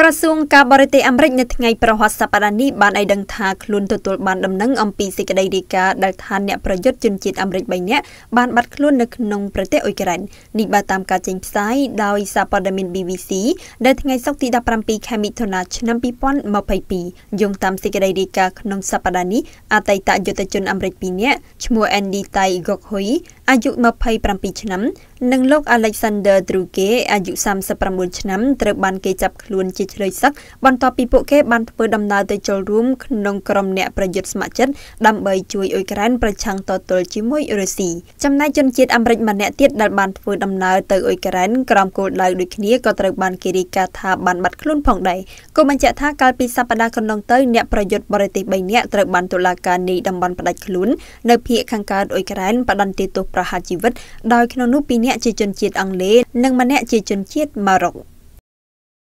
ក្រសួងការបរទេសអាមេរិកនៅថ្ងៃប្រហ័សសប្តាហ៍នេះបានឲ្យដឹងថាខ្លួនទទួលបានដំណឹងអំពីសេចក្តីរាយការណ៍ដែលថាអ្នកប្រយុទ្ធជនជាតិអាមេរិក3នាក់បានបាត់ខ្លួននៅក្នុងប្រទេសអ៊ុយក្រែននេះបើតាមការចេញផ្សាយដោយសារព័ត៌មាន BBC នៅថ្ងៃសុក្រទី17ខែមិថុនាឆ្នាំ2022យោងតាមសេចក្តីរាយការណ៍ក្នុងសប្តាហ៍នេះអតីតយុទ្ធជនអាមេរិក2នាក់ឈ្មោះ Andy Tai Gokhoy អាយុ27ឆ្នាំនិងលោក Alexander Druge អាយុ39ឆ្នាំត្រូវបានគេចាប់ខ្លួនជាជ្រៃសឹកបន្ទាប់ពីពួកគេបានធ្វើដំណើរទៅចូលរួម ក្នុងក្រុមអ្នកប្រយុទ្ធស្ម័គ្រចិត្តដើម្បីជួយអ៊ុយក្រែនប្រឆាំងតទល់ជាមួយរុស្ស៊ីចំណែកជនជាតិអាមេរិកម្នាក់ទៀតដែលបានធ្វើដំណើរទៅអ៊ុយក្រែនក្រោមគោលដៅដូចគ្នាក៏ត្រូវបានគេរាយការណ៍ថាបានបាត់ខ្លួនផងដែរគូបញ្ជាក់ថាកាលពីសប្តាហ៍កន្លងទៅអ្នកប្រយុទ្ធបរទេស3នាក់ត្រូវបានតុលាការនីតំបន់ផ្ដាច់ខ្លួននៅភូមិខាងកើតអ៊ុយក្រែនបដន្តាទោសប្រហារជីវិត ដោយក្នុងនោះ2នាក់ជាជនជាតិអង់គ្លេសនិង ម្នាក់ជាជនជាតិម៉ារ៉ុក។